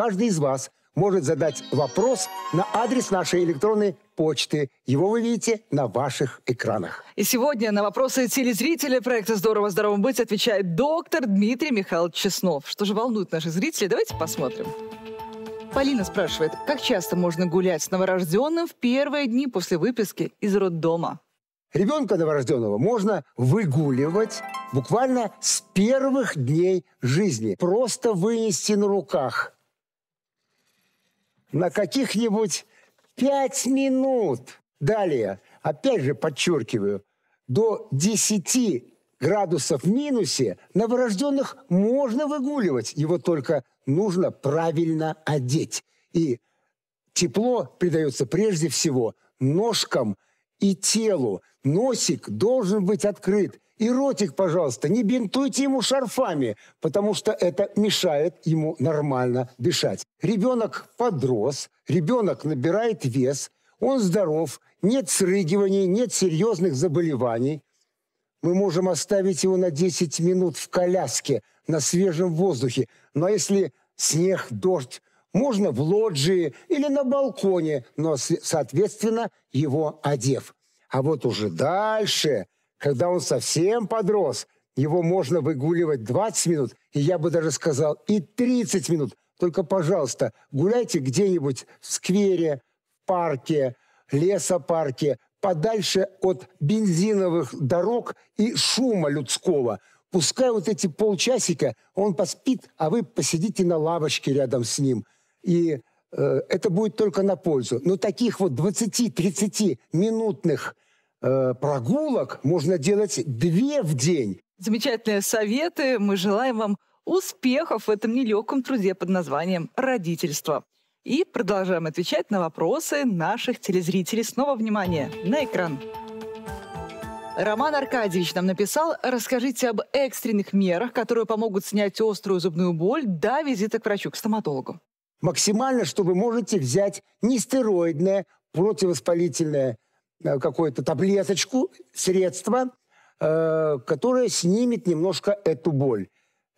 каждый из вас может задать вопрос на адрес нашей электронной почты. Его вы видите на ваших экранах. И сегодня на вопросы телезрителя проекта «Здорово, здорово быть» отвечает доктор Дмитрий Михайлович Чеснов. Что же волнует наших зрителей? Давайте посмотрим. Полина спрашивает, как часто можно гулять с новорожденным в первые дни после выписки из роддома? Ребенка новорожденного можно выгуливать буквально с первых дней жизни. Просто вынести на руках на каких-нибудь пять минут. Далее, опять же подчеркиваю, до 10 градусов в минусе новорожденных можно выгуливать. Его только нужно правильно одеть. И тепло придается прежде всего ножкам и телу. Носик должен быть открыт. И ротик, пожалуйста, не бинтуйте ему шарфами, потому что это мешает ему нормально дышать. Ребенок подрос, ребенок набирает вес, он здоров, нет срыгиваний, нет серьезных заболеваний. Мы можем оставить его на 10 минут в коляске, на свежем воздухе. Но если снег, дождь, можно в лоджии или на балконе, но, соответственно, его одев. А вот уже дальше – когда он совсем подрос, его можно выгуливать 20 минут, и я бы даже сказал, и 30 минут. Только, пожалуйста, гуляйте где-нибудь в сквере, в парке, лесопарке, подальше от бензиновых дорог и шума людского. Пускай вот эти полчасика он поспит, а вы посидите на лавочке рядом с ним. И э, это будет только на пользу. Но таких вот 20-30 минутных Э, прогулок можно делать две в день. Замечательные советы. Мы желаем вам успехов в этом нелегком труде под названием «Родительство». И продолжаем отвечать на вопросы наших телезрителей. Снова внимание на экран. Роман Аркадьевич нам написал, расскажите об экстренных мерах, которые помогут снять острую зубную боль до визита к врачу, к стоматологу. Максимально, что вы можете взять нестероидное противовоспалительное Э, какую-то таблеточку, средство, э, которое снимет немножко эту боль.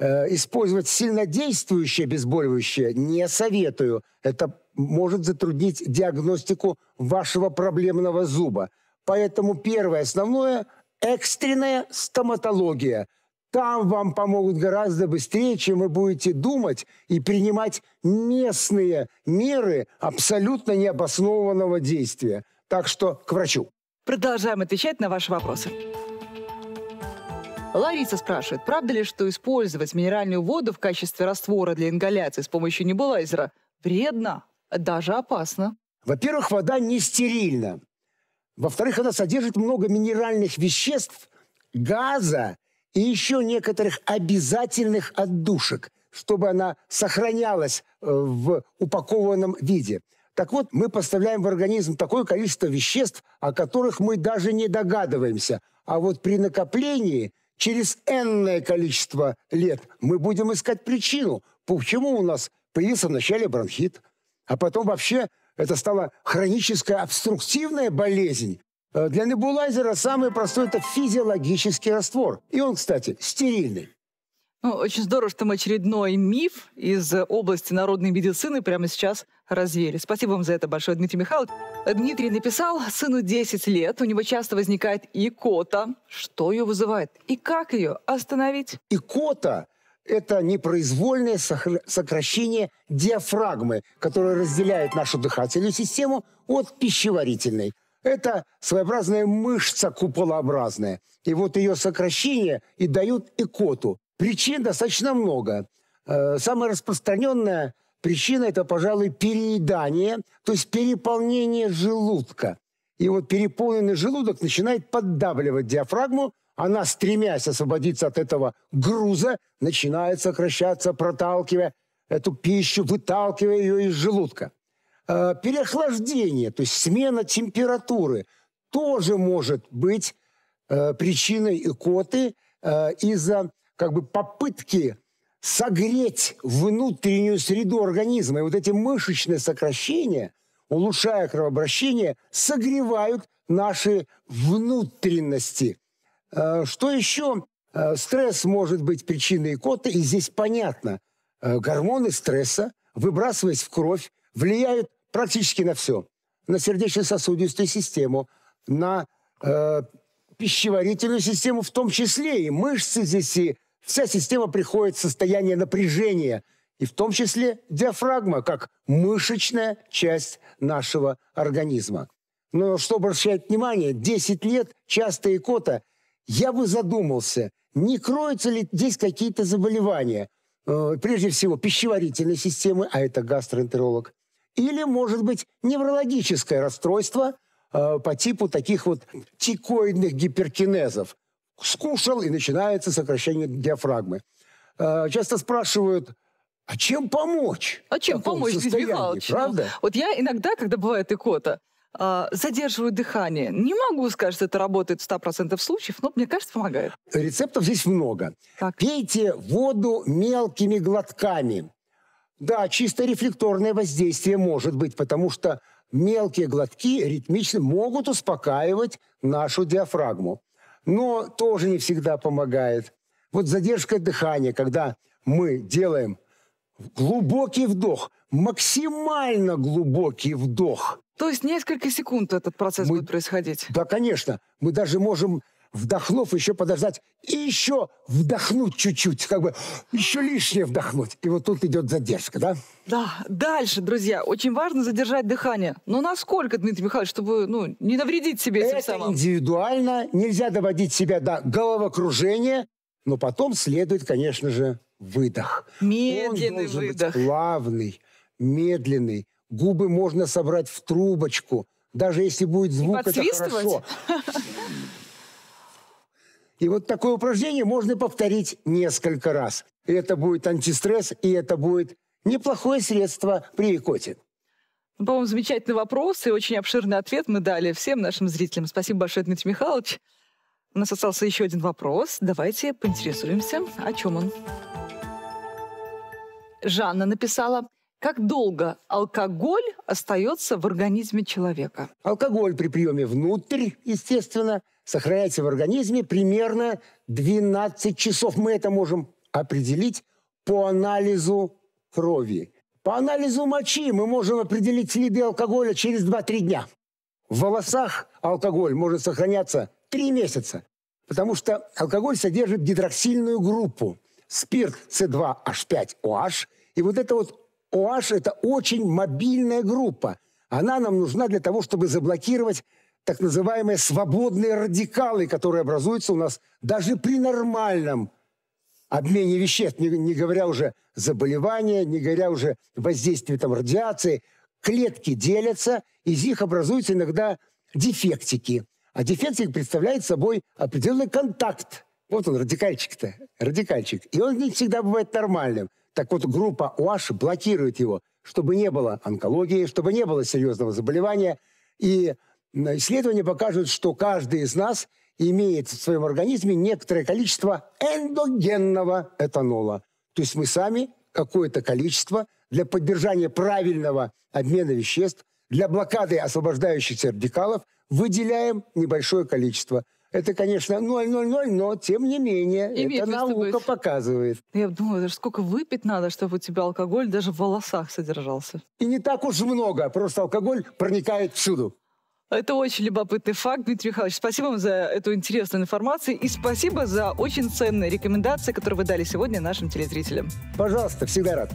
Э, использовать сильнодействующее обезболивающее не советую. Это может затруднить диагностику вашего проблемного зуба. Поэтому первое основное – экстренная стоматология. Там вам помогут гораздо быстрее, чем вы будете думать и принимать местные меры абсолютно необоснованного действия. Так что к врачу. Продолжаем отвечать на ваши вопросы. Лариса спрашивает, правда ли, что использовать минеральную воду в качестве раствора для ингаляции с помощью небулайзера вредно, а даже опасно? Во-первых, вода не стерильна. Во-вторых, она содержит много минеральных веществ, газа и еще некоторых обязательных отдушек, чтобы она сохранялась э, в упакованном виде. Так вот, мы поставляем в организм такое количество веществ, о которых мы даже не догадываемся. А вот при накоплении через энное количество лет мы будем искать причину, почему у нас появился вначале бронхит, а потом вообще это стала хроническая обструктивная болезнь. Э, для небулайзера самый простой – это физиологический раствор. И он, кстати, стерильный. Ну, очень здорово, что мы очередной миф из области народной медицины прямо сейчас развели. Спасибо вам за это большое, Дмитрий Михайлович. Дмитрий написал, сыну 10 лет, у него часто возникает икота. Что ее вызывает и как ее остановить? Икота – это непроизвольное сокращение диафрагмы, которая разделяет нашу дыхательную систему от пищеварительной. Это своеобразная мышца куполообразная. И вот ее сокращение и дают икоту. Причин достаточно много. Э, самая распространенная причина – это, пожалуй, переедание, то есть переполнение желудка. И вот переполненный желудок начинает поддавливать диафрагму, она, стремясь освободиться от этого груза, начинает сокращаться, проталкивая эту пищу, выталкивая ее из желудка. Э, переохлаждение, то есть смена температуры, тоже может быть э, причиной икоты из-за как бы попытки согреть внутреннюю среду организма. И вот эти мышечные сокращения, улучшая кровообращение, согревают наши внутренности. Э, что еще? Э, стресс может быть причиной кота, и здесь понятно. Э, гормоны стресса, выбрасываясь в кровь, влияют практически на все. На сердечно-сосудистую систему, на пищеварительную систему в том числе, и мышцы здесь, и вся система приходит в состояние напряжения, и в том числе диафрагма, как мышечная часть нашего организма. Но чтобы обращать внимание, 10 лет частая икота, я бы задумался, не кроются ли здесь какие-то заболевания, э, прежде всего пищеварительной системы, а это гастроэнтеролог, или, может быть, неврологическое расстройство – Э, по типу таких вот тикоидных гиперкинезов. Скушал, и начинается сокращение диафрагмы. Э, часто спрашивают, а чем помочь? А чем помочь, Дмитрий Михайлович? Ну, Правда? Вот я иногда, когда бывает икота, э, задерживаю дыхание. Не могу сказать, что это работает в 100% случаев, но мне кажется, помогает. Рецептов здесь много. Так. Пейте воду мелкими глотками. Да, чисто рефлекторное воздействие может быть, потому что мелкие глотки ритмично могут успокаивать нашу диафрагму, но тоже не всегда помогает. Вот задержка дыхания, когда мы делаем глубокий вдох, максимально глубокий вдох. То есть несколько секунд этот процесс мы, будет происходить? Да, конечно. Мы даже можем вдохнув, еще подождать, и еще вдохнуть чуть-чуть, как бы еще лишнее вдохнуть. И вот тут идет задержка, да? Да. Дальше, друзья, очень важно задержать дыхание. Но ну, насколько, Дмитрий Михайлович, чтобы ну, не навредить себе Это самым? индивидуально. Нельзя доводить себя до головокружения. Но потом следует, конечно же, выдох. Медленный Он должен выдох. Быть плавный, медленный. Губы можно собрать в трубочку. Даже если будет звук, это хорошо. И вот такое упражнение можно повторить несколько раз. И это будет антистресс, и это будет неплохое средство при икоте. По-моему, замечательный вопрос и очень обширный ответ мы дали всем нашим зрителям. Спасибо большое, Дмитрий Михайлович. У нас остался еще один вопрос. Давайте поинтересуемся, о чем он. Жанна написала, как долго алкоголь остается в организме человека? Алкоголь при приеме внутрь, естественно, сохраняется в организме примерно 12 часов. Мы это можем определить по анализу крови. По анализу мочи мы можем определить следы алкоголя через 2-3 дня. В волосах алкоголь может сохраняться 3 месяца, потому что алкоголь содержит гидроксильную группу. Спирт С2H5OH. И вот эта вот OH – это очень мобильная группа. Она нам нужна для того, чтобы заблокировать так называемые свободные радикалы, которые образуются у нас даже при нормальном обмене веществ, не, не говоря уже заболевания, не говоря уже воздействия там, радиации, клетки делятся, из них образуются иногда дефектики. А дефектик представляет собой определенный контакт. Вот он, радикальчик-то, радикальчик. И он не всегда бывает нормальным. Так вот, группа ОАШ блокирует его, чтобы не было онкологии, чтобы не было серьезного заболевания. И Исследования показывают, что каждый из нас имеет в своем организме некоторое количество эндогенного этанола. То есть мы сами какое-то количество для поддержания правильного обмена веществ, для блокады освобождающихся радикалов выделяем небольшое количество. Это, конечно, 0,00, но тем не менее, Имеет это наука быть. показывает. Ну, я думаю, даже сколько выпить надо, чтобы у тебя алкоголь даже в волосах содержался. И не так уж много, просто алкоголь проникает всюду. Это очень любопытный факт, Дмитрий Михайлович. Спасибо вам за эту интересную информацию и спасибо за очень ценные рекомендации, которые вы дали сегодня нашим телезрителям. Пожалуйста, всегда рад.